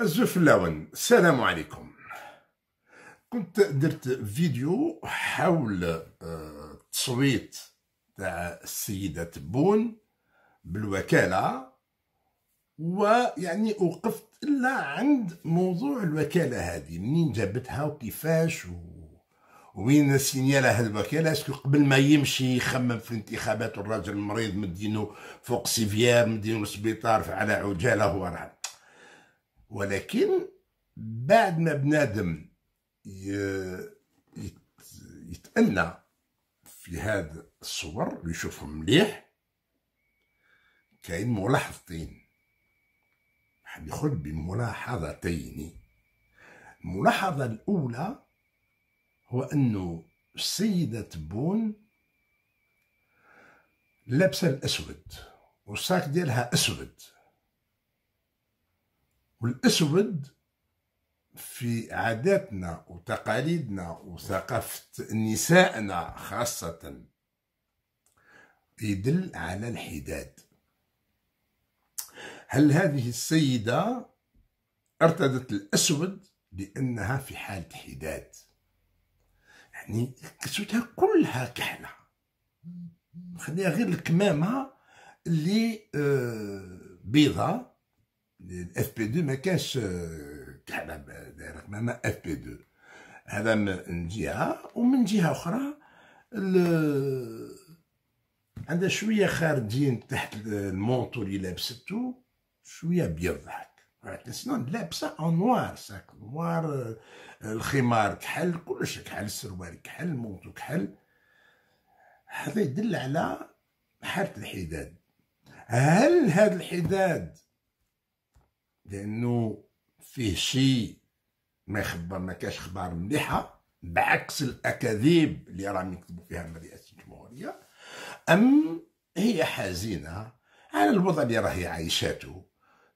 الزفلاون السلام عليكم كنت درت فيديو حول آه، التصويت تاع السيدة تبون بالوكالة ويعني وقفت إلا عند موضوع الوكالة هذه منين جابتها وكيفاش و... وين سينيال هاد الوكالة اسكو قبل ما يمشي يخمم في الانتخابات والراجل المريض مدينو فوق سيفيار مدينو السبيطار على عجالة هو راه ولكن بعد ما بنادم يتأنى في هاد الصور ويشوفهم مليح كاين ملاحظتين يخرج بملاحظتين الملاحظة الأولى هو أنه السيدة بون لابسة الأسود والساك ديالها أسود والاسود في عاداتنا وتقاليدنا وثقافة نسائنا خاصة يدل على الحداد هل هذه السيدة ارتدت الأسود لأنها في حالة حداد يعني كسوتها كلها كحلة خليها غير الكمامة اللي آه، بيضة الاف بي 2 ما كانش كحلة دايرة معنا اف بي 2 هذا من جهة ومن جهة أخرى عندها شوية خارجين تحت المونطو اللي لابستو شوية بيض هكا سنون لابسة اون نوار ساك نوار الخمار كحل كلش كحل السروال كحل المونطو كحل هذا يدل على حاله الحداد هل هذا الحداد لانه فيه شيء ما يخبر ما كاش اخبار مليحه بعكس الاكاذيب اللي راهم يكتبوا فيها من رئاسه الجمهوريه ام هي حزينه على الوضع اللي راهي عايشاته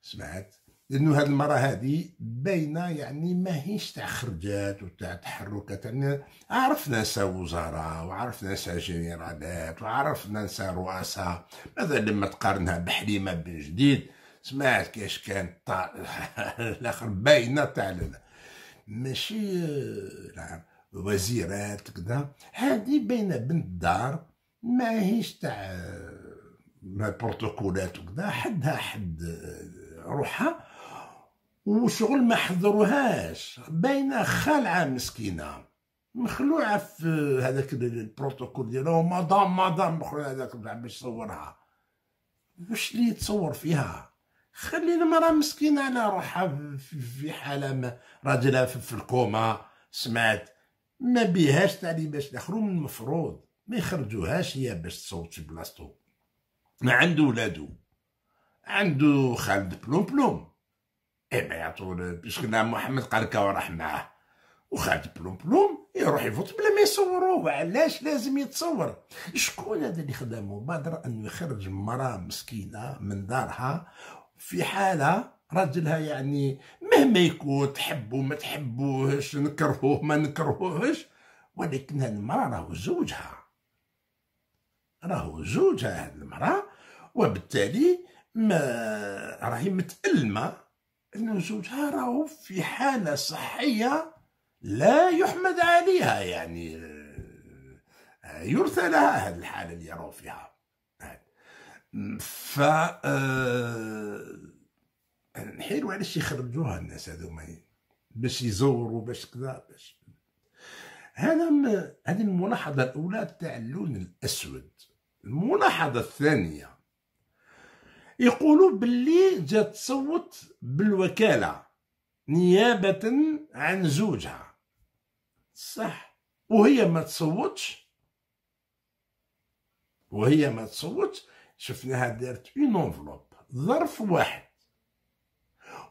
سمعت لانه هذه المره هذه باينه يعني ماهيش تاع خرجات وتاع تحركات يعني عرفنا ناس وزراء وعرفنا ناس جنرالات وعرفنا ناس رؤساء مثلا لما تقارنها بحليمه بن جديد سمعت كاش كان طا... الاخر باينه تاع ماشي آه، نعم، وزيرات كذا هذه باينه بنت دار ماهيش تاع آه، ما بروتوكولات وكذا حدها حد آه، روحها وشغل ما حضروهاش باينه خالعه مسكينه مخلوعه في هذاك البروتوكول ديالها ومدام مدام مخلوعه هذاك باش تصورها واش اللي يتصور فيها خلي المرأة مسكينة على روحها في حالة ما راجلها في الكوما سمعت ما بيهاش تعني باش دخلوا من المفروض ما يخرجوهاش هي باش تصوت في بلاصتو ما عنده ولادو عنده خالد بلوم بلوم اي ما يعطوا باش كنا محمد قركة وراح معاه وخالد بلوم بلوم يروح يفوت بلا ما يصوروه علاش لازم يتصور شكون هذا اللي خدامه مبادره انه يخرج مرا مسكينة من دارها في حاله رجلها يعني مهما يكون تحبو ما تحبوهش نكرهوه ما نكرهوهش ولكن هاد المراه راهو زوجها راهو زوجها هاد المراه وبالتالي ما راهي متألمة انه زوجها راهو في حالة صحية لا يحمد عليها يعني آه، يرثى لها هاد الحالة اللي راهو فيها ف نحيروا آه، علاش يخرجوها الناس هذوما باش يزوروا باش كذا باش هذا هذه الملاحظه الاولى تاع اللون الاسود الملاحظه الثانيه يقولوا باللي جات تصوت بالوكاله نيابه عن زوجها صح وهي ما تصوتش وهي ما تصوتش شفناها دارت اون انفلوب ظرف واحد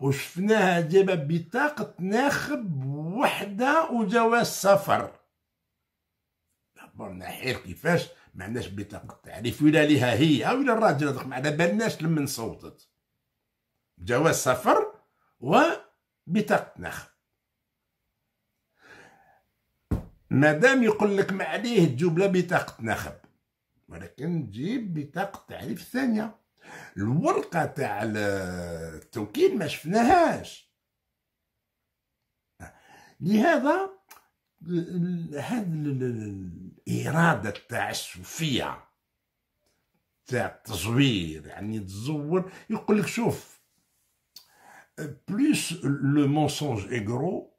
وشفناها جايبه بطاقه ناخب وحده وجواز سفر دبرنا حير كيفاش ما عندناش بطاقه تعريف ولا ليها هي ولا الراجل هذاك ما على بالناش لمن صوتت جواز سفر وبطاقه ناخب مادام يقول لك ما عليه تجيب لا بطاقه ناخب ولكن تجيب بطاقة تعريف ثانية الورقة تاع التوكيل ما شفناهاش لهذا هذه الإرادة تاع تاع التزوير يعني تزور يقول لك شوف بلوس لو مونسونج كرو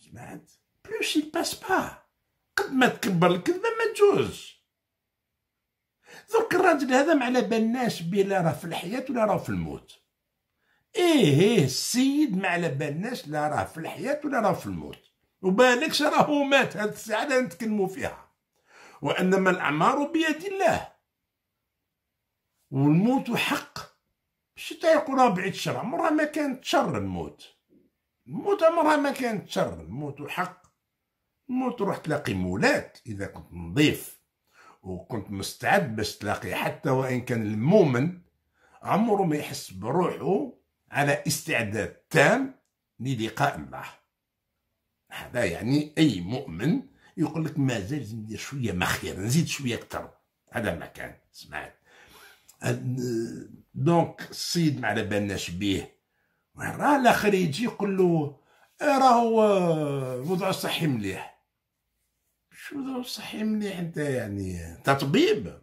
سمعت بلوس يل باس با قد ما تكبر الكذبة ما تجوزش درك الراجل هذا ما على بالناش بيه لا راه في الحياه ولا راه في الموت ايه ايه السيد ما على بالناش لا راه في الحياه ولا راه في الموت وبالكش راهو مات هاد الساعه اللي نتكلموا فيها وانما الاعمار بيد الله والموت حق شتي تيقول راه بعيد الشر عمرها ما كانت شر الموت الموت عمرها ما كانت شر الموت حق الموت روح تلاقي مولات اذا كنت نظيف وكنت مستعد باش تلاقي حتى وان كان المؤمن عمره ما يحس بروحه على استعداد تام للقاء الله هذا يعني اي مؤمن يقول لك مازال ندير شويه مخير نزيد شويه اكثر هذا ما كان سمعت دونك السيد ما على بالناش بيه راه الاخر يجي يقول له إيه راه الوضع آه، الصحي مليح شو صحي مليح انت يعني انت طبيب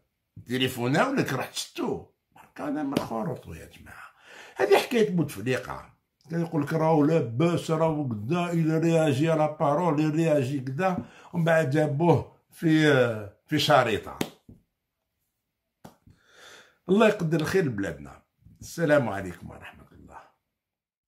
تليفونا ولك راح تشتو برك انا من يا جماعه هذه حكايه بوتفليقه كان يقول لك راهو لاباس راهو كدا الى رياجي لا بارول رياجي كدا ومن بعد جابوه في في شريطه الله يقدر الخير لبلادنا السلام عليكم ورحمه